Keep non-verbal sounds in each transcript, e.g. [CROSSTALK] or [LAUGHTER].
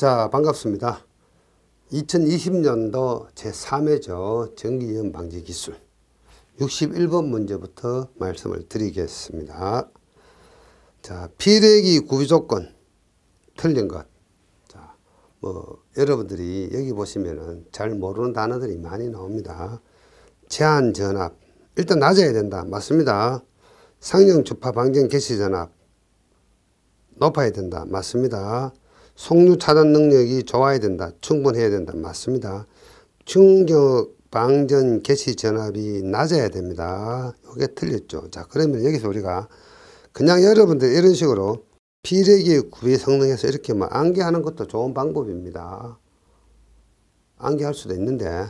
자 반갑습니다 2020년도 제3회죠 전기염 방지 기술 61번 문제부터 말씀을 드리겠습니다 자 비례기 구비 조건 틀린 것 자, 뭐, 여러분들이 여기 보시면은 잘 모르는 단어들이 많이 나옵니다. 제한 전압. 일단 낮아야 된다. 맞습니다. 상용 주파 방전 개시 전압. 높아야 된다. 맞습니다. 송류 차단 능력이 좋아야 된다. 충분해야 된다. 맞습니다. 충격 방전 개시 전압이 낮아야 됩니다. 이게 틀렸죠. 자, 그러면 여기서 우리가 그냥 여러분들 이런 식으로 비례기 구비 성능에서 이렇게 막 뭐 암기하는 것도 좋은 방법입니다. 암기할 수도 있는데,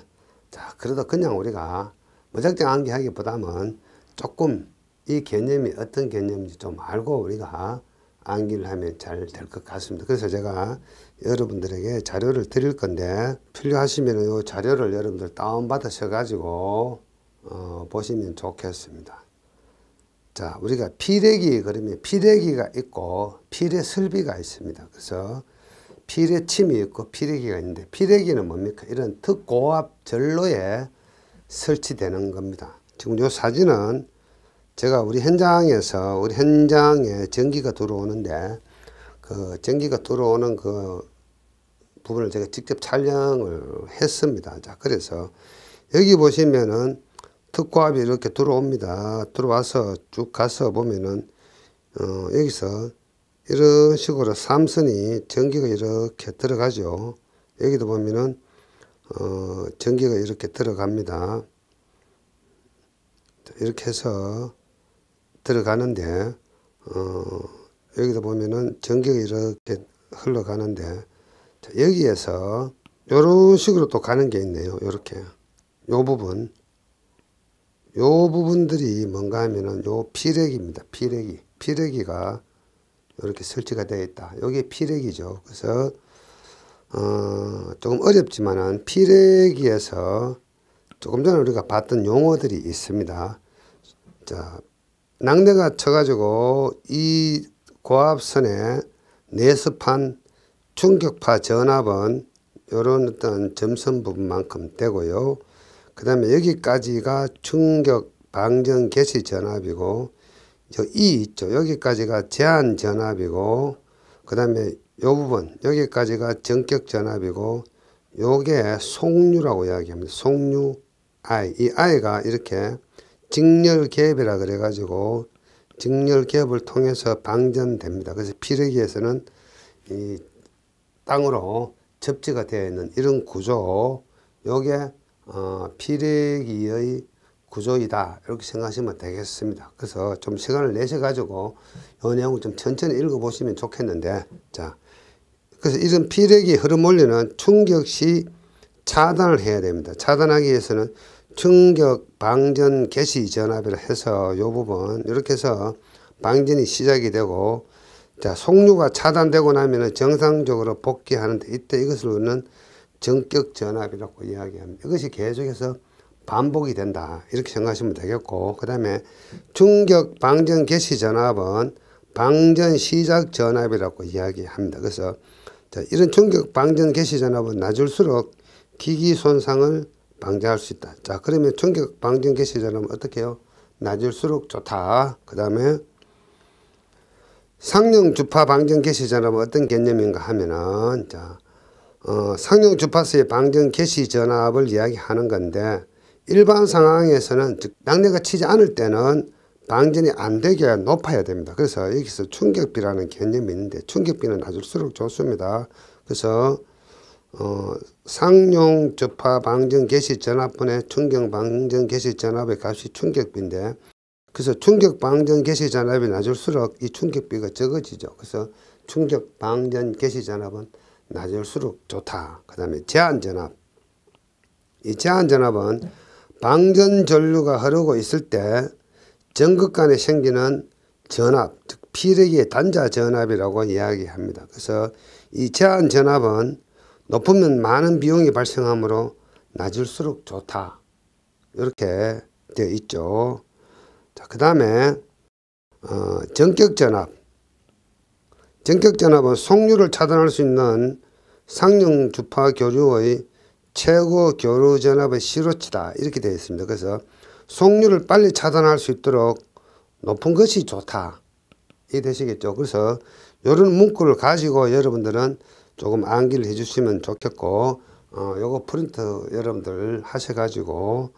자, 그러다 그냥 우리가 무작정 암기하기보다는 조금 이 개념이 어떤 개념인지 좀 알고 우리가 암기를 하면 잘 될 것 같습니다. 그래서 제가 여러분들에게 자료를 드릴 건데 필요하시면 이 자료를 여러분들 다운받으셔가지고 어, 보시면 좋겠습니다. 자, 우리가 피레기 그러면 피레기가 있고 피레슬비가 있습니다. 그래서 피레침이 있고 피레기가 있는데 피레기는 뭡니까? 이런 특고압 전로에 설치되는 겁니다. 지금 요 사진은 제가 우리 현장에서 우리 현장에 전기가 들어오는데 그 전기가 들어오는 그 부분을 제가 직접 촬영을 했습니다. 자 그래서 여기 보시면은 특과합이 이렇게 들어옵니다. 들어와서 쭉 가서 보면은 어, 여기서 이런 식으로 삼선이 전기가 이렇게 들어가죠. 여기도 보면은 어, 전기가 이렇게 들어갑니다. 이렇게 해서 들어가는데 어, 여기서 보면은 전경이 이렇게 흘러가는데 자, 여기에서 이런 식으로 또 가는 게 있네요. 이렇게요 부분 요 부분들이 뭔가 하면은 요피레입니다피레이피레이가 이렇게 설치가 되어 있다. 요게 피레이죠 그래서 어, 조금 어렵지만은 피레이에서 조금 전에 우리가 봤던 용어들이 있습니다. 자, 낭대가 쳐가지고 이 고압선에 내습한 충격파 전압은 요런 어떤 점선 부분만큼 되고요. 그 다음에 여기까지가 충격 방전 개시 전압이고 저 E 있죠. 여기까지가 제한 전압이고 그 다음에 요 부분 여기까지가 전격 전압이고 요게 송류라고 이야기합니다. 송류 I 이 I가 이렇게 직렬개협이라 그래가지고 직렬개협을 통해서 방전됩니다. 그래서 피르기에서는 이 땅으로 접지가 되어 있는 이런 구조, 요게 어, 피르기의 구조이다 이렇게 생각하시면 되겠습니다. 그래서 좀 시간을 내셔가지고 요 내용을 좀 천천히 읽어보시면 좋겠는데 자 그래서 이런 피력이 흐름 원리는 충격 시 차단을 해야 됩니다. 차단하기 위해서는 충격 방전 개시 전압이라 해서 요 부분 이렇게 해서 방전이 시작이 되고 자 속류가 차단되고 나면은 정상적으로 복귀하는데 이때 이것을 우리는 정격 전압이라고 이야기합니다. 이것이 계속해서 반복이 된다 이렇게 생각하시면 되겠고 그 다음에 충격 방전 개시 전압은 방전 시작 전압이라고 이야기합니다. 그래서 자, 이런 충격 방전 개시 전압은 낮을수록 기기 손상을 방지할 수 있다. 자, 그러면 충격 방진 개시자는 어떻게 해요? 낮을수록 좋다. 그 다음에 상용 주파 방전 개시전압 어떤 개념인가 하면은 자, 어, 상용 주파수의 방전 개시 전압을 이야기하는 건데 일반 상황에서는 즉 낙뢰가 치지 않을 때는 방전이 안 되게 높아야 됩니다. 그래서 여기서 충격비라는 개념이 있는데 충격비는 낮을수록 좋습니다. 그래서 어, 상용 접파 방전 개시 전압분의 충격 방전 개시 전압의 값이 충격비인데 그래서 충격 방전 개시 전압이 낮을수록 이 충격비가 적어지죠. 그래서 충격 방전 개시 전압은 낮을수록 좋다. 그 다음에 제한 전압. 이 제한 전압은 방전 전류가 흐르고 있을 때 전극 간에 생기는 전압, 즉 피력의 단자 전압이라고 이야기합니다. 그래서 이 제한 전압은 높으면 많은 비용이 발생하므로 낮을수록 좋다. 이렇게 되어 있죠. 자, 그 다음에, 어, 전격전압. 전격전압은 속류를 차단할 수 있는 상용주파 교류의 최고 교류전압의 시로치다. 이렇게 되어 있습니다. 그래서 속류를 빨리 차단할 수 있도록 높은 것이 좋다. 이 되시겠죠. 그래서 이런 문구를 가지고 여러분들은 조금 암기를 해주시면 좋겠고 어, 요거 프린트 여러분들 하셔가지고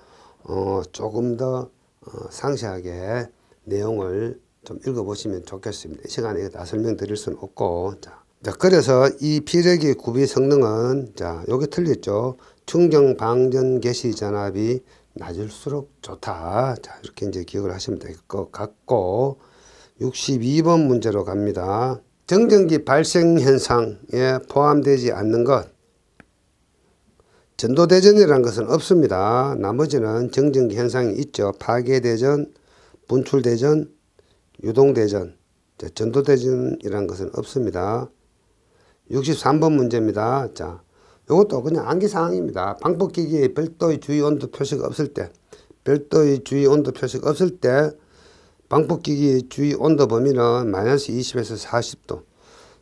어, 조금 더 어, 상세하게 내용을 좀 읽어보시면 좋겠습니다. 이 시간에 다 설명드릴 수는 없고 자, 자 그래서 이피래의 구비 성능은 자 요게 틀렸죠. 충전 방전 개시 전압이 낮을수록 좋다. 자 이렇게 이제 기억을 하시면 될 것 같고 62번 문제로 갑니다. 정전기 발생 현상에 포함되지 않는 것 전도대전이라는 것은 없습니다. 나머지는 정전기 현상이 있죠. 파괴대전, 분출대전, 유동대전, 전도대전이라는 것은 없습니다. 63번 문제입니다. 자, 이것도 그냥 암기사항입니다. 방법기기에 별도의 주의 온도 표시가 없을 때, 별도의 주의 온도 표시가 없을 때 방폭기기 주위 온도 범위는 마이너스 20에서 40도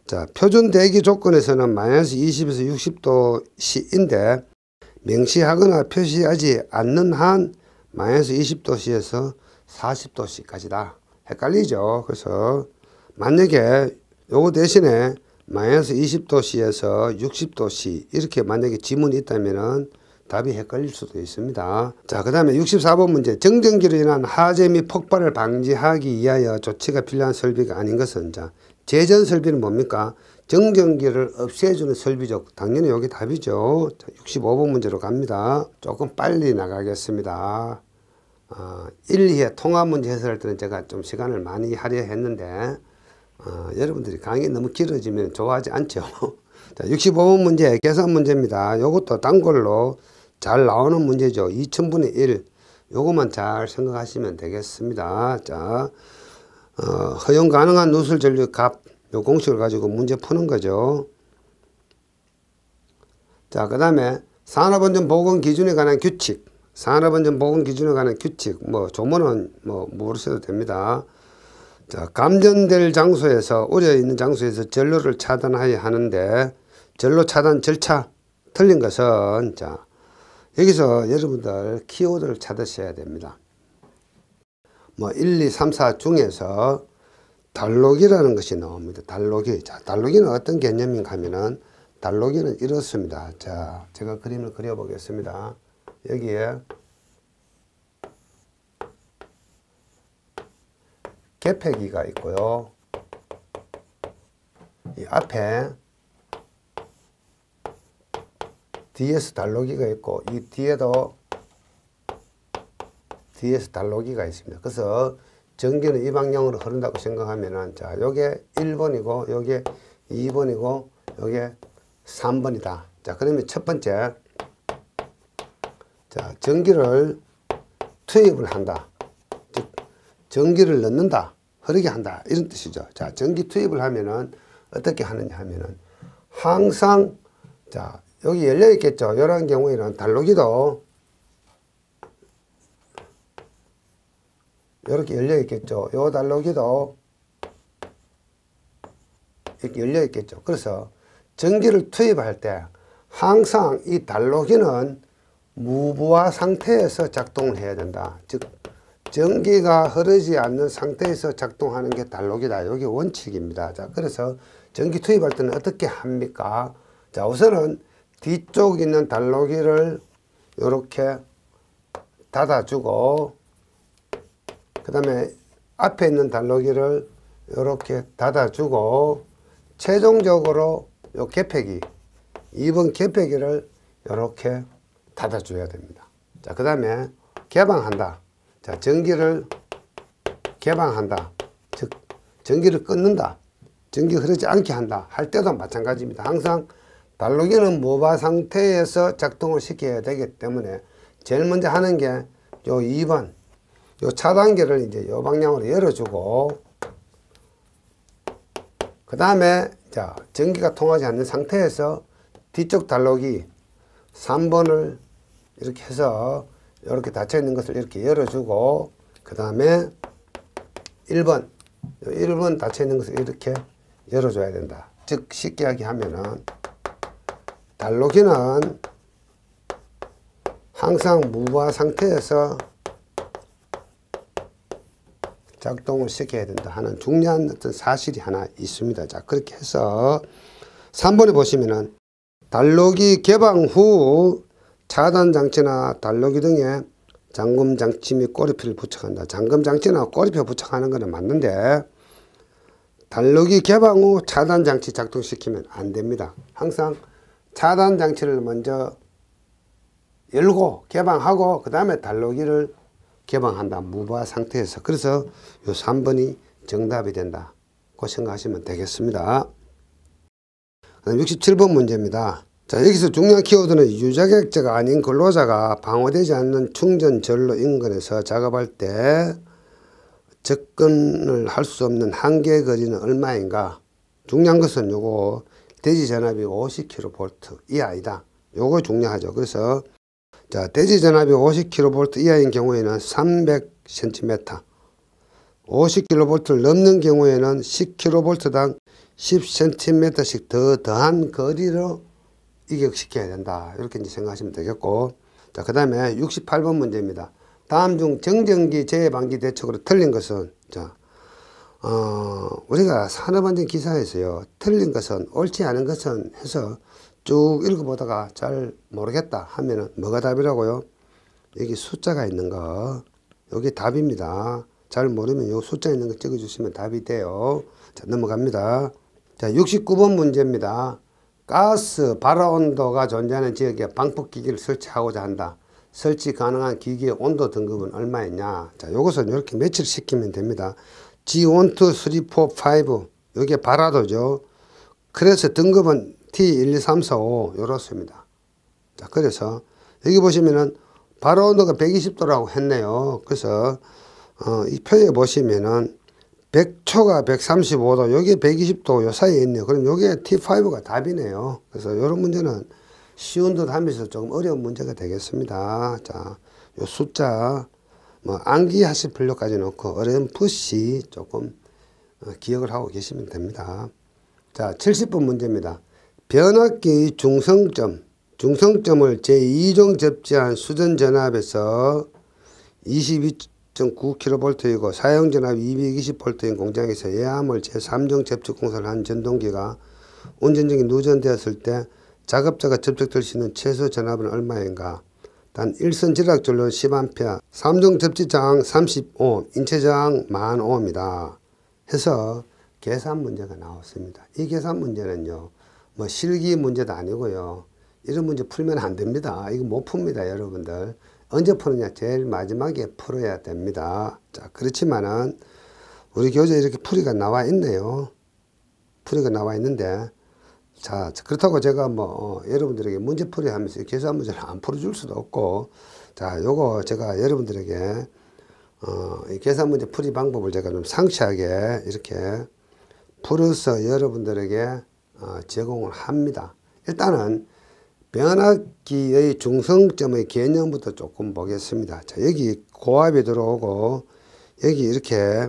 자 표준 대기 조건에서는 마이너스 20에서 60도 시인데 명시하거나 표시하지 않는 한 마이너스 2 0도시에서4 0도시까지다 헷갈리죠 그래서 만약에 요거 대신에 마이너스 2 0도시에서6 0도시 이렇게 만약에 지문이 있다면은 답이 헷갈릴 수도 있습니다. 자, 그 다음에 64번 문제. 정전기로 인한 하재 및 폭발을 방지하기 위하여 조치가 필요한 설비가 아닌 것은 자, 재전 설비는 뭡니까? 정전기를 없애주는 설비죠. 당연히 여기 답이죠. 자, 65번 문제로 갑니다. 조금 빨리 나가겠습니다. 어, 1, 2회 통합 문제 해설할 때는 제가 좀 시간을 많이 하려 했는데 어, 아, 여러분들이 강의 너무 길어지면 좋아하지 않죠. [LAUGHS] 자, 65번 문제 계산 문제입니다. 이것도 단골로 잘 나오는 문제죠. 2000분의 1. 요것만 잘 생각하시면 되겠습니다. 자, 어, 허용 가능한 누설 전류 값, 요 공식을 가지고 문제 푸는 거죠. 자, 그 다음에 산업안전 보건 기준에 관한 규칙, 산업안전 보건 기준에 관한 규칙, 뭐 조문은 뭐 모르셔도 됩니다. 자, 감전될 장소에서, 우려 있는 장소에서 전로를 차단하여야 하는데, 전로 차단 절차 틀린 것은, 자, 여기서 여러분들 키워드를 찾으셔야 됩니다. 뭐 1, 2, 3, 4 중에서 달록이라는 것이 나옵니다. 달록이. 자, 달록이는 어떤 개념인가 하면은 달록이는 이렇습니다. 자, 제가 그림을 그려보겠습니다. 여기에 개폐기가 있고요. 이 앞에 DS 달로기가 있고 이 뒤에도 DS 달로기가 있습니다. 그래서 전기는 이 방향으로 흐른다고 생각하면 자, 요게 1번이고 요게 2번이고 요게 3번이다. 자, 그러면 첫 번째 자, 전기를 투입을 한다. 즉 전기를 넣는다. 흐르게 한다. 이런 뜻이죠. 자, 전기 투입을 하면은 어떻게 하느냐 하면은 항상 자, 여기 열려 있겠죠. 이런 경우에는 달로기도 이렇게 열려 있겠죠. 요 달로기도 이렇게 열려 있겠죠. 그래서 전기를 투입할 때 항상 이 달로기는 무부하 상태에서 작동을 해야 된다. 즉 전기가 흐르지 않는 상태에서 작동하는 게달로기다 여기 원칙입니다. 자, 그래서 전기 투입할 때는 어떻게 합니까? 자, 우선은 뒤쪽 있는 달러기를 이렇게 닫아주고 그 다음에 앞에 있는 달러기를 이렇게 닫아주고 최종적으로 이 개폐기 2번 개폐기를 이렇게 닫아줘야 됩니다. 자, 그 다음에 개방한다. 자, 전기를 개방한다. 즉, 전기를 끊는다. 전기 흐르지 않게 한다. 할 때도 마찬가지입니다. 항상 달로기는 모바 상태에서 작동을 시켜야 되기 때문에 제일 먼저 하는 게 요 2번 요 차단기를 이제 요 방향으로 열어주고 그 다음에 자 전기가 통하지 않는 상태에서 뒤쪽 달로기 3번을 이렇게 해서 이렇게 닫혀 있는 것을 이렇게 열어주고 그 다음에 1번 1번 닫혀 있는 것을 이렇게 열어줘야 된다 즉 쉽게 하게 하면은 달로기는 항상 무화 상태에서 작동을 시켜야 된다 하는 중요한 어떤 사실이 하나 있습니다. 자, 그렇게 해서 3번에 보시면은 달로기 개방 후 차단 장치나 달로기 등에 잠금 장치 및 꼬리표를 부착한다. 잠금 장치나 꼬리표 부착하는 것은 맞는데 달로기 개방 후 차단 장치 작동시키면 안 됩니다. 항상 차단 장치를 먼저 열고 개방하고 그 다음에 달로기를 개방한다. 무바 상태에서. 그래서 요 3번이 정답이 된다. 고 생각하시면 되겠습니다. 67번 문제입니다. 자 여기서 중요한 키워드는 유자격자가 아닌 근로자가 방어되지 않는 충전절로 인근에서 작업할 때 접근을 할 수 없는 한계 거리는 얼마인가 중요한 것은 요거 대지 전압이 50kV 이하이다. 요거 중요하죠. 그래서 자, 대지 전압이 50kV 이하인 경우에는 300cm 50kV를 넘는 경우에는 10kV당 10cm씩 더 더한 거리로 이격시켜야 된다. 이렇게 이제 생각하시면 되겠고 자, 그 다음에 68번 문제입니다. 다음 중 정전기 재해방지 대책으로 틀린 것은 자, 어, 우리가 산업안전 기사에서요, 틀린 것은, 옳지 않은 것은 해서 쭉 읽어보다가 잘 모르겠다 하면은 뭐가 답이라고요? 여기 숫자가 있는 거, 여기 답입니다. 잘 모르면 요 숫자 있는 거 찍어주시면 답이 돼요. 자, 넘어갑니다. 자, 69번 문제입니다. 가스 발화 온도가 존재하는 지역에 방폭기기를 설치하고자 한다. 설치 가능한 기기의 온도 등급은 얼마였냐. 자, 요것은 이렇게 매치를 시키면 됩니다. G1, 2, 3, 4, 5 이게 바라도죠. 그래서 등급은 T1, 2, 3, 4, 5 이렇습니다. 자 그래서 여기 보시면은 바로 온도가 120도라고 했네요. 그래서 어, 이 표에 보시면은 100초가 135도, 요게 120도 요 사이에 있네요. 그럼 요게 T5가 답이네요. 그래서 요런 문제는 쉬운 듯 하면서 조금 어려운 문제가 되겠습니다. 자, 요 숫자 뭐암기하실 분류까지 놓고 어렴풋이 조금 어, 기억을 하고 계시면 됩니다. 자, 7 0분 문제입니다. 변압기 의 중성점, 중성점을 제2종 접지한 수전전압에서 22.9kV이고 사용전압 220V인 공장에서 예암을 제3종 접촉공사를 한 전동기가 운전중에 누전되었을 때 작업자가 접촉될 수 있는 최소 전압은 얼마인가? 단 1선 지락줄로 10A, 3중 접지장 35, 인체장 만 5입니다. 해서 계산 문제가 나왔습니다. 이 계산 문제는요, 뭐 실기 문제도 아니고요. 이런 문제 풀면 안 됩니다. 이거 못 풉니다, 여러분들. 언제 푸느냐? 제일 마지막에 풀어야 됩니다. 자, 그렇지만은 우리 교재 이렇게 풀이가 나와 있네요. 풀이가 나와 있는데 자, 그렇다고 제가 뭐, 어, 여러분들에게 문제풀이 하면서 계산 문제를 안 풀어줄 수도 없고, 자, 요거 제가 여러분들에게, 어, 이 계산 문제 풀이 방법을 제가 좀 상세하게 이렇게 풀어서 여러분들에게 어, 제공을 합니다. 일단은 변압기의 중성점의 개념부터 조금 보겠습니다. 자, 여기 고압이 들어오고, 여기 이렇게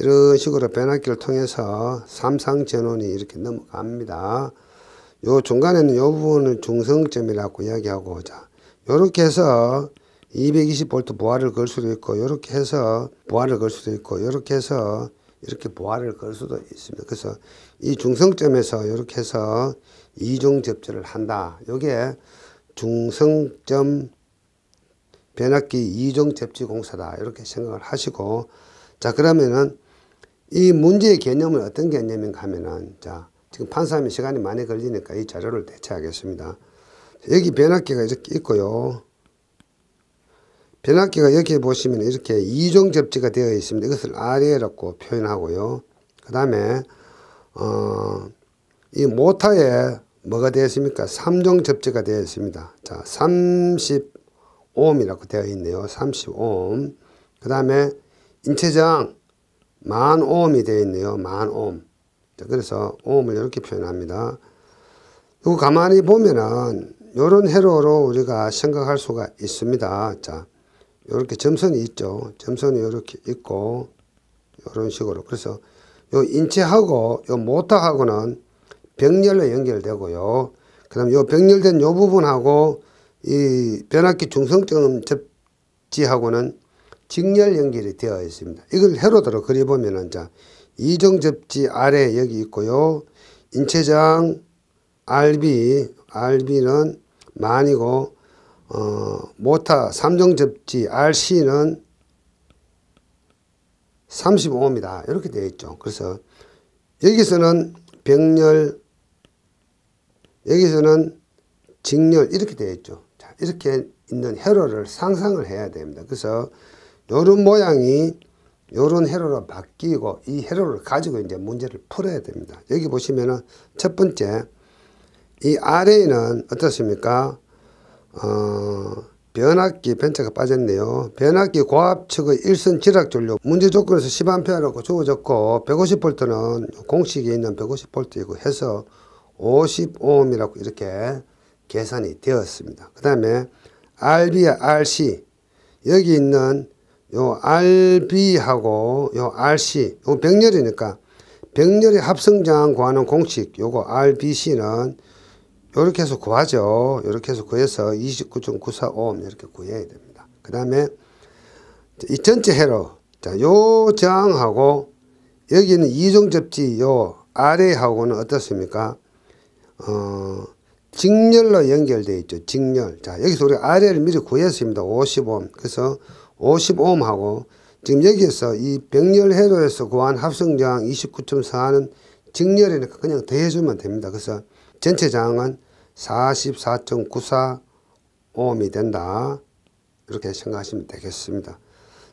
이런 식으로 변압기를 통해서 삼상 전원이 이렇게 넘어갑니다. 요 중간에는 요 부분을 중성점이라고 이야기하고 자 요렇게 해서 220V 보화를 걸 수도 있고 요렇게 해서 보화를 걸 수도 있고 요렇게 해서 이렇게 보화를 걸 수도 있습니다. 그래서 이 중성점에서 요렇게 해서 이중 접지를 한다. 요게 중성점 변압기 이중 접지 공사다. 이렇게 생각을 하시고 자 그러면은 이 문제의 개념은 어떤 개념인가 하면은 자 지금 판사하면 시간이 많이 걸리니까 이 자료를 대체하겠습니다. 여기 변압기가 이렇게 있고요. 변압기가 여기 보시면 이렇게 이종 접지가 되어 있습니다. 이것을 RA라고 표현하고요. 그 다음에 어, 이 모터에 뭐가 되어 있습니까? 3종 접지가 되어 있습니다. 자, 30옴이라고 되어 있네요. 30옴. 그 다음에 인체장 만옴이 되어 있네요. 만옴. 자, 그래서 오음을 이렇게 표현합니다. 그리고 가만히 보면은 요런 회로로 우리가 생각할 수가 있습니다. 자, 요렇게 점선이 있죠. 점선이 요렇게 있고 요런 식으로. 그래서 요 인체하고 요 모탁하고는 병렬로 연결되고요. 그다음 요 병렬된 요 부분하고 이 변압기 중성점 접지하고는 직렬 연결이 되어 있습니다. 이걸 회로대로 그려보면은 자 이정접지 아래 여기 있고요. 인체장 RB, RB는 만이고 어, 모타 삼정접지 RC는 35입니다. 이렇게 되어 있죠. 그래서 여기서는 병렬, 여기서는 직렬 이렇게 되어 있죠. 자, 이렇게 있는 회로를 상상을 해야 됩니다. 그래서 요런 모양이 요런 회로로 바뀌고 이 회로를 가지고 이제 문제를 풀어야 됩니다. 여기 보시면은 첫 번째 이아래에는 어떻습니까? 어, 변압기 벤처가 빠졌네요. 변압기 고압측의 일선 지락 전류 문제 조건에서 10A라고 주어졌고 150V는 공식에 있는 150V이고 해서 55ohm이라고 이렇게 계산이 되었습니다. 그 다음에 RB와 RC 여기 있는 요 RB하고 요 RC 요 백렬이니까 백렬의 합성장 구하는 공식 요거 RBC는 요렇게 해서 구하죠. 요렇게 해서 구해서 29.945 이렇게 구해야 됩니다. 그 다음에 이 전체 회로 자, 요 저항하고 여기는 이중 접지 요 아래하고는 어떻습니까? 어, 직렬로 연결되어 있죠. 직렬. 자, 여기서 우리가 아래를 미리 구했습니다. 55. 그래서 55옴하고 지금 여기에서 이 백열해도에서 구한 합성저항 29.4는 직렬이니까 그냥 더해주면 됩니다. 그래서 전체 저항은 44.94옴이 된다. 이렇게 생각하시면 되겠습니다.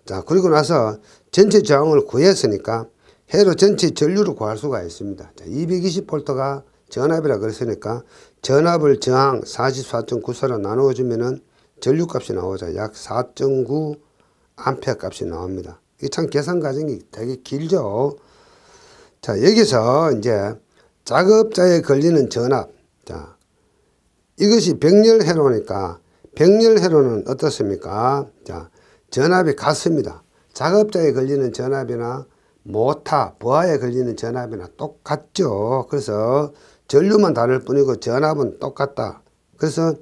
자 그리고 나서 전체 저항을 구했으니까 해로 전체 전류를 구할 수가 있습니다. 자, 220V가 전압이라 그랬으니까 전압을 저항 44.94로 나누어주면은 전류값이 나오죠. 약4.9 암페어 값이 나옵니다. 이참 계산 과정이 되게 길죠. 자, 여기서 이제 작업자에 걸리는 전압. 자, 이것이 병렬 회로니까 병렬 회로는 어떻습니까? 자, 전압이 같습니다. 작업자에 걸리는 전압이나 모타, 부하에 걸리는 전압이나 똑같죠. 그래서 전류만 다를 뿐이고 전압은 똑같다. 그래서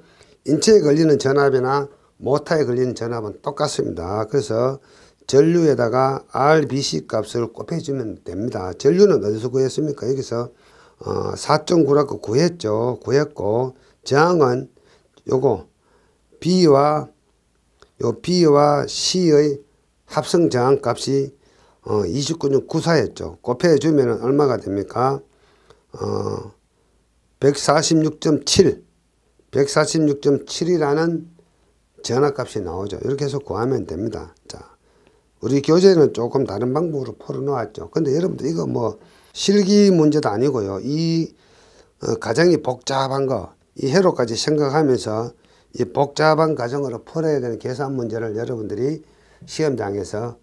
인체에 걸리는 전압이나 모터에 걸린 전압은 똑같습니다. 그래서 전류에다가 RBC 값을 곱해주면 됩니다. 전류는 어디서 구했습니까? 여기서 어, 4.9라고 구했죠. 구했고 저항은 요거 B와 요 B와 C의 합성 저항 값이 어, 29.94였죠. 곱해주면 얼마가 됩니까? 어, 146.7 146.7이라는 전화값이 나오죠. 이렇게 해서 구하면 됩니다. 자, 우리 교재는 조금 다른 방법으로 풀어놓았죠. 근데 여러분들 이거 뭐 실기 문제도 아니고요. 이 어, 가정이 복잡한 거, 이회로까지 생각하면서 이 복잡한 가정으로 풀어야 되는 계산 문제를 여러분들이 시험장에서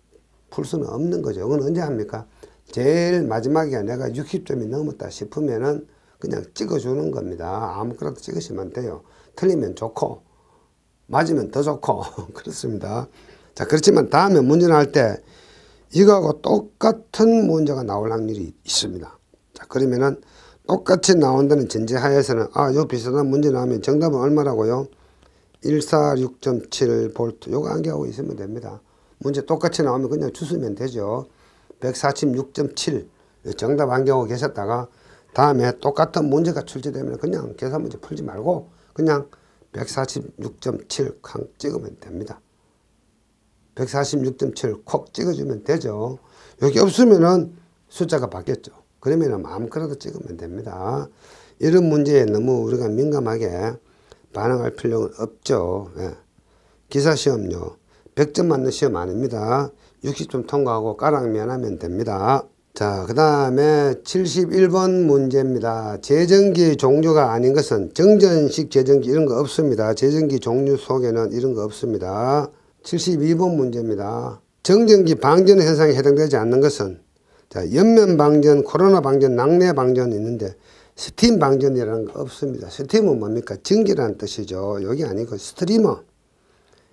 풀 수는 없는 거죠. 이건 언제 합니까? 제일 마지막에 내가 60점이 넘었다 싶으면은 그냥 찍어주는 겁니다. 아무거나 찍으시면 돼요. 틀리면 좋고 맞으면 더 좋고 [LAUGHS] 그렇습니다. 자 그렇지만 다음에 문제를 할 때 이거하고 똑같은 문제가 나올 확률이 있습니다. 자 그러면은 똑같이 나온다는 전제하에서는 아 요 비슷한 문제 나오면 정답은 얼마라고요? 146.7볼 요거 암기하고 있으면 됩니다. 문제 똑같이 나오면 그냥 주수면 되죠. 146.7 정답 암기하고 계셨다가 다음에 똑같은 문제가 출제되면 그냥 계산 문제 풀지 말고 그냥 146.7캉 찍으면 됩니다. 146.7 콕 찍어주면 되죠. 여기 없으면은 숫자가 바뀌었죠. 그러면은 마음껏라도 찍으면 됩니다. 이런 문제에 너무 우리가 민감하게 반응할 필요는 없죠. 예. 기사 시험요. 100점 맞는 시험 아닙니다. 60점 통과하고 까락면 하면 됩니다. 자, 그 다음에 71번 문제입니다. 재정기 종류가 아닌 것은 정전식 재정기 이런 거 없습니다. 재정기 종류 속에는 이런 거 없습니다. 72번 문제입니다. 정전기 방전 현상에 해당되지 않는 것은 자, 연면 방전, 코로나 방전, 낙내 방전이 있는데 스팀 방전이라는 거 없습니다. 스팀은 뭡니까? 전기라는 뜻이죠. 여기 아니고 스트리머.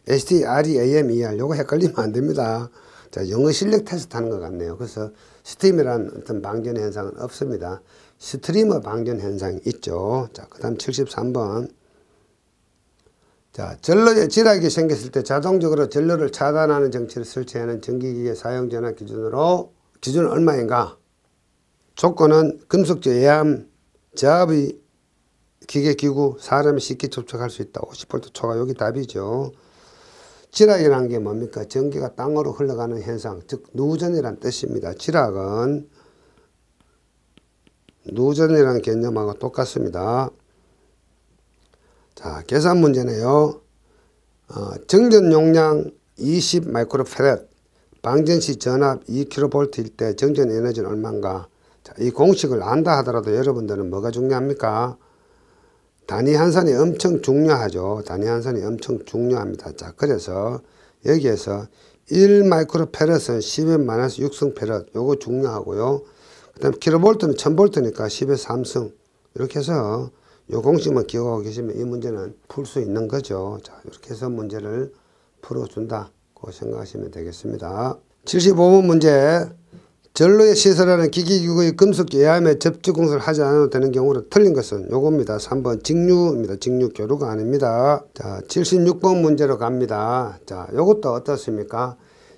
S-T-R-E-A-M-E-R. 요거 e e 헷갈리면 안 됩니다. 자, 영어 실력 테스트 하는 것 같네요. 그래서 스팀이란 어떤 방전 현상은 없습니다. 스트리머 방전 현상이 있죠. 자, 그 다음 73번. 자, 전로에 질환이 생겼을 때 자동적으로 전로를 차단하는 정치를 설치하는 전기기계 사용 전화 기준으로 기준은 얼마인가? 조건은 금속제 예암, 저압이 기계기구, 사람이 쉽게 접촉할 수 있다. 50V 초과 여기 답이죠. 지락이라는 게 뭡니까? 전기가 땅으로 흘러가는 현상, 즉 누전이란 뜻입니다. 지락은 누전이라는 개념하고 똑같습니다. 자, 계산 문제네요. 어, 정전 용량 20 마이크로페렛, 방전시 전압 2kV일 때 정전 에너지는 얼마인가? 자, 이 공식을 안다 하더라도 여러분들은 뭐가 중요합니까? 단위 한산이 엄청 중요하죠. 단위 한산이 엄청 중요합니다. 자, 그래서 여기에서 1 마이크로 페럿은 1 0에 마이너스 6승 페럿. 요거 중요하고요. 그다음 킬로볼트는 1000볼트니까 1 0에 3승. 이렇게 해서 요 공식만 기억하고 계시면 이 문제는 풀 수 있는 거죠. 자, 이렇게 해서 문제를 풀어 준다고 생각하시면 되겠습니다. 75번 문제 전로에 시설하는 기기기구의 금속 예함에 접촉공사를 하지 않아도 되는 경우로 틀린 것은 요겁니다. 3번 직류입니다. 직류 교류가 아닙니다. 자, 76번 문제로 갑니다. 자, 요것도 어떻습니까?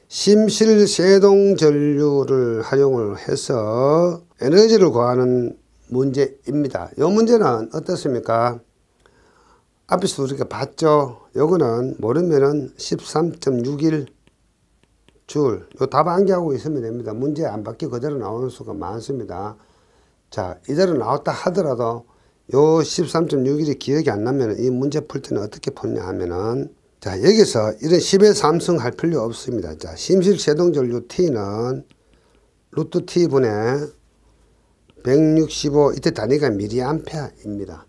심실 세동 전류를 활용을 해서 에너지를 구하는 문제입니다. 요 문제는 어떻습니까? 앞에서 우리가 봤죠? 요거는 모르면은 13.61 줄, 요답 암기하고 있으면 됩니다. 문제 안 받기 그대로 나오는 수가 많습니다. 자, 이대로 나왔다 하더라도 요1 3 6 1이 기억이 안 나면 이 문제 풀 때는 어떻게 푸냐 하면은 자, 여기서 이런 10의 3승할 필요 없습니다. 자, 심실 제동전류 T는 루트 T분의 165 이때 단위가 미리암페어입니다.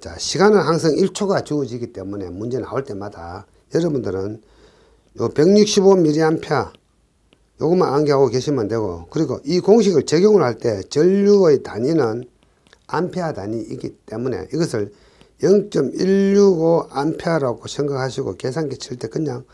자 시간은 항상 1초가 주어지기 때문에 문제 나올 때마다 여러분들은 요 165mA 요것만 암기하고 계시면 되고 그리고 이 공식을 적용을 할 때 전류의 단위는 암페아 단위이기 때문에 이것을 0.165암라고 생각하시고 계산기 칠 때 그냥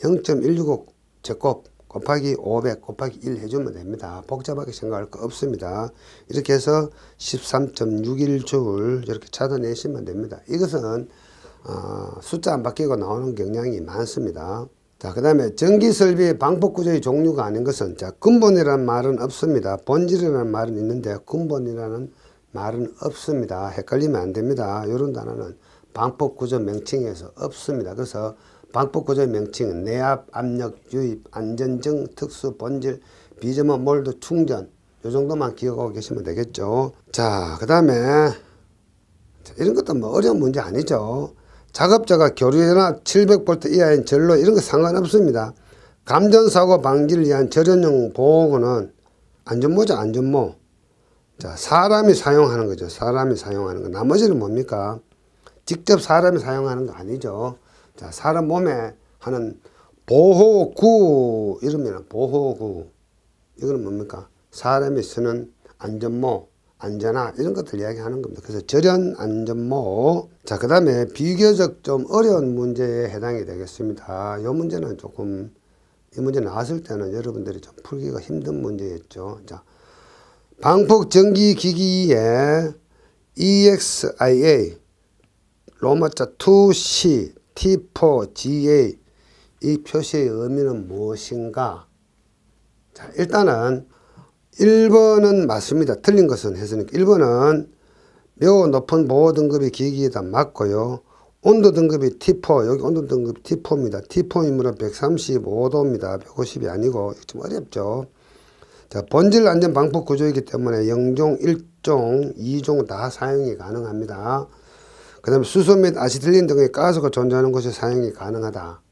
0.165 제곱 곱하기 500 곱하기 1 해주면 됩니다. 복잡하게 생각할 거 없습니다. 이렇게 해서 13.61줄 이렇게 찾아내시면 됩니다. 이것은 어, 숫자 안 바뀌고 나오는 경향이 많습니다. 자, 그 다음에 전기설비의 방법구조의 종류가 아닌 것은 자, 근본이라는 말은 없습니다. 본질이라는 말은 있는데 근본이라는 말은 없습니다. 헷갈리면 안 됩니다. 이런 단어는 방법구조 명칭에서 없습니다. 그래서 방법구조 명칭은 내압, 압력, 유입, 안전증, 특수, 본질, 비점은 몰드, 충전 요 정도만 기억하고 계시면 되겠죠. 자, 그 다음에 이런 것도 뭐 어려운 문제 아니죠. 작업자가 교류회나 700V 이하인 절로 이런 거 상관없습니다. 감전사고 방지를 위한 절연용 보호구는 안전모죠 안전모 자 사람이 사용하는 거죠 사람이 사용하는 거 나머지는 뭡니까 직접 사람이 사용하는 거 아니죠 자 사람 몸에 하는 보호구 이름이나 보호구 이거는 뭡니까 사람이 쓰는 안전모 안전화 이런 것들 이야기하는 겁니다. 그래서 절연 안전모 자 그 다음에 비교적 좀 어려운 문제에 해당이 되겠습니다. 이 문제는 조금 이 문제 나왔을 때는 여러분들이 좀 풀기가 힘든 문제였죠. 자 방폭 전기 기기에 EXIA 로마자 2C T4GA 이 표시의 의미는 무엇인가? 자 일단은 1번은 맞습니다. 틀린 것은 해서니까 1번은 매우 높은 보호 등급의 기기이다 맞고요. 온도 등급이 T4 여기 온도 등급이 T4입니다. T4 이므로 135도입니다. 150이 아니고 좀 어렵죠. 자 본질 안전 방법 구조이기 때문에 0종 1종 2종 다 사용이 가능합니다. 그 다음에 수소 및 아시틸린 등의 가스가 존재하는 곳에 사용이 가능하다.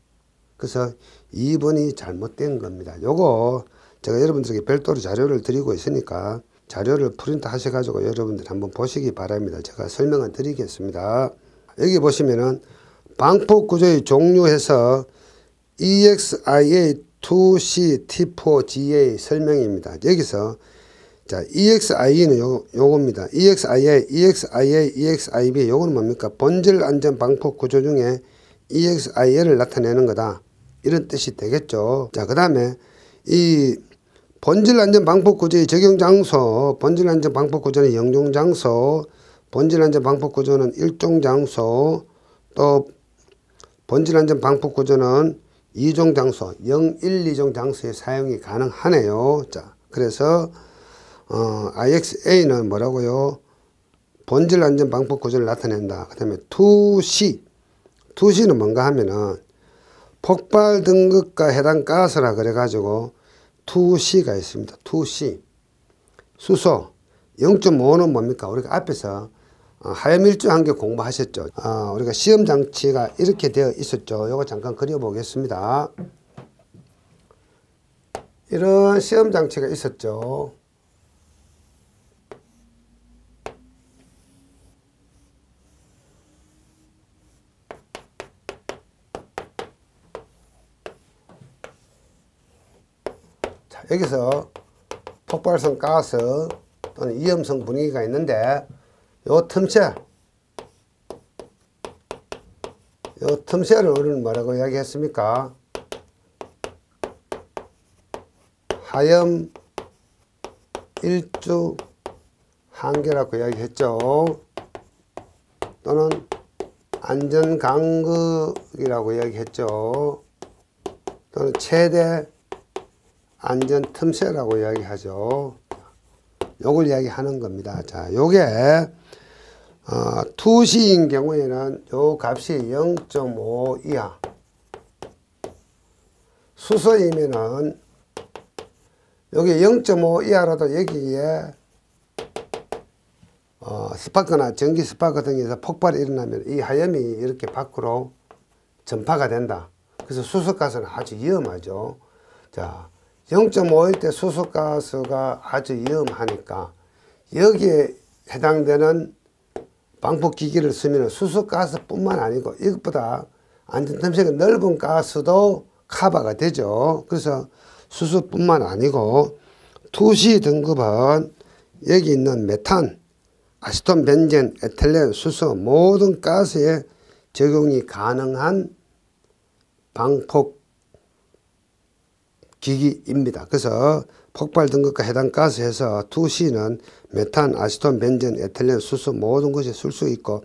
그래서 2번이 잘못된 겁니다. 요거 제가 여러분들에게 별도로 자료를 드리고 있으니까 자료를 프린트 하셔가지고 여러분들 한번 보시기 바랍니다. 제가 설명을 드리겠습니다. 여기 보시면은 방폭구조의 종류에서 EXIA2CT4GA 설명입니다. 여기서 자, e x i a 는 요, 요겁니다. EXIA, EXIA, EXIB 요거는 뭡니까? 본질 안전 방폭 구조 중에 EXIA를 나타내는 거다. 이런 뜻이 되겠죠. 자, 그 다음에 이 본질안전방법구조의 적용장소, 본질안전방법구조는 영용장소, 본질안전방법구조는 일종장소, 또 본질안전방법구조는 이종장소, 0, 1, 2종 장소에 사용이 가능하네요. 자, 그래서 어, IXA는 뭐라고요? 본질안전방법구조를 나타낸다. 그 다음에 2C, 2C는 뭔가 하면은 폭발 등급과 해당 가스라 그래가지고 2C가 있습니다. 2C. 수소 0.5는 뭡니까? 우리가 앞에서 어, 하염일주한 게 공부하셨죠. 어, 우리가 시험 장치가 이렇게 되어 있었죠. 요거 잠깐 그려보겠습니다. 이런 시험 장치가 있었죠. 여기서 폭발성 가스 또는 이염성 분위기가 있는데 요 틈새 요 틈새를 우리는 뭐라고 이야기했습니까? 하염 일주 한계라고 이야기했죠. 또는 안전간극이라고 이야기했죠. 또는 최대 안전 틈새라고 이야기하죠. 요걸 이야기하는 겁니다. 자, 요게 어, 2시인 경우에는 요 값이 0.5 이하 수소이면은 여기 0.5 이하라도 여기에 어, 스파크나 전기 스파크 등에서 폭발이 일어나면 이 하염이 이렇게 밖으로 전파가 된다. 그래서 수소가스는 아주 위험하죠. 자, 0.5일 수소가스가 아주 위험하니까 여기에 해당되는 방폭기기를 쓰면 수소가스뿐만 아니고 이것보다 안전탐색이 넓은 가스도 커버가 되죠. 그래서 수소뿐만 아니고 2시 등급은 여기 있는 메탄, 아시톤, 벤젠, 에텔렌, 수소 모든 가스에 적용이 가능한 방폭 기기입니다. 그래서 폭발 등급과 해당 가스에서 2C는 메탄, 아시톤, 벤젠, 에틸렌, 수소 모든 것이 쓸 수 있고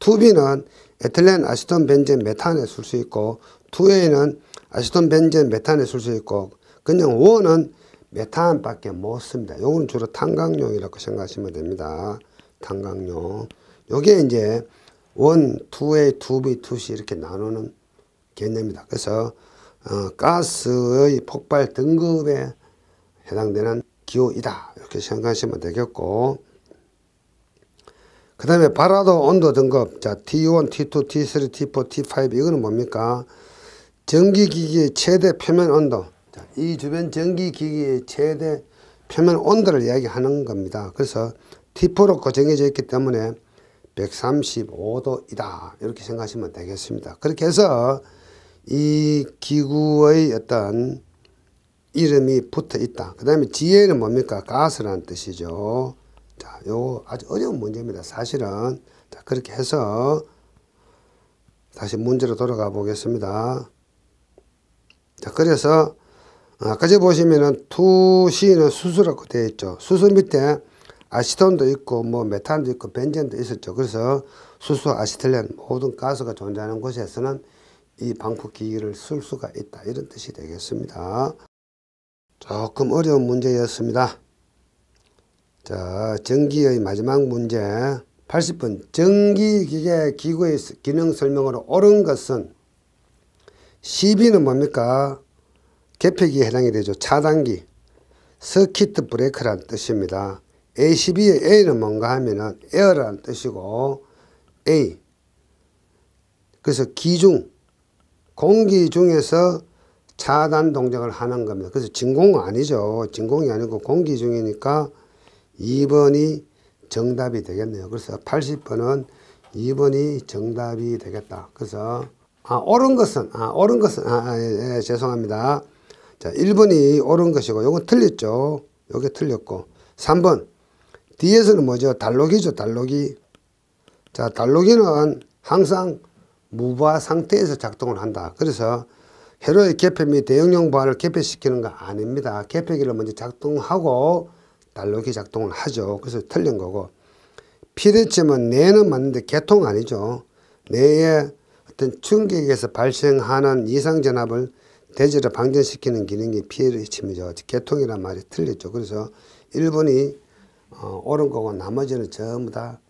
2B는 에틸렌, 아시톤, 벤젠, 메탄에 쓸 수 있고 2A는 아시톤, 벤젠, 메탄에 쓸 수 있고 그냥 5는 메탄밖에 못 씁니다. 요거는 주로 탄광용이라고 생각하시면 됩니다. 탄광용. 요게 이제 1, 2A, 2B, 2C 이렇게 나누는 개념이다. 그래서 어, 가스의 폭발 등급에 해당되는 기호이다 이렇게 생각하시면 되겠고 그 다음에 발화도 온도 등급 자 T1, T2, T3, T4, T5 이거는 뭡니까 전기기기의 최대 표면 온도 자, 이 주변 전기기기의 최대 표면 온도를 이야기하는 겁니다 그래서 T4로 고정해져 있기 때문에 135도이다 이렇게 생각하시면 되겠습니다 그렇게 해서 이 기구의 어떤 이름이 붙어 있다. 그 다음에 지혜는 뭡니까? 가스라는 뜻이죠. 자, 요 아주 어려운 문제입니다. 사실은. 자, 그렇게 해서 다시 문제로 돌아가 보겠습니다. 자, 그래서 어, 아까 전 보시면은 투시는 수수라고 되어 있죠. 수수 밑에 아시톤도 있고 뭐 메탄도 있고 벤젠도 있었죠. 그래서 수소, 아시틀렌 모든 가스가 존재하는 곳에서는 이 방프 기기를 쓸 수가 있다. 이런 뜻이 되겠습니다. 조금 어려운 문제였습니다. 자, 전기의 마지막 문제. 80번. 전기기계 기구의 기능 설명으로 옳은 것은 CB는 뭡니까? 개폐기에 해당이 되죠. 차단기. 스키트 브레이크란 뜻입니다. ACB의 A는 뭔가 하면은 에어란 뜻이고 A. 그래서 기중, 공기 중에서 차단 동작을 하는 겁니다. 그래서 진공 아니죠. 진공이 아니고 공기 중이니까 2번이 정답이 되겠네요. 그래서 80번은 2번이 정답이 되겠다. 그래서 아, 옳은 것은 아, 옳은 것은 아, 아 예, 예, 죄송합니다. 자, 1번이 옳은 것이고 요건 틀렸죠. 요게 틀렸고 3번 뒤에서는 뭐죠? 달로기죠. 달로기. 자, 달로기는 항상 무바 상태에서 작동을 한다. 그래서 혈로의 개폐 및 대형용 바을 개폐시키는 거 아닙니다. 개폐기를 먼저 작동하고 달로이 작동을 하죠. 그래서 틀린 거고 피대점은 뇌는 맞는데 개통 아니죠. 뇌에 어떤 충격에서 발생하는 이상전압을 대지로 방전시키는 기능이 피해를침이죠 개통이란 말이 틀렸죠. 그래서 1번이 어, 옳은 거고 나머지는 전부 다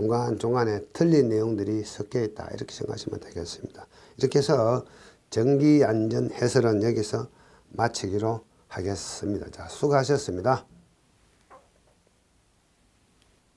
중간중간에 틀린 내용들이 섞여 있다 이렇게 생각하시면 되겠습니다. 이렇게 해서 전기안전 해설은 여기서 마치기로 하겠습니다. 자 수고하셨습니다.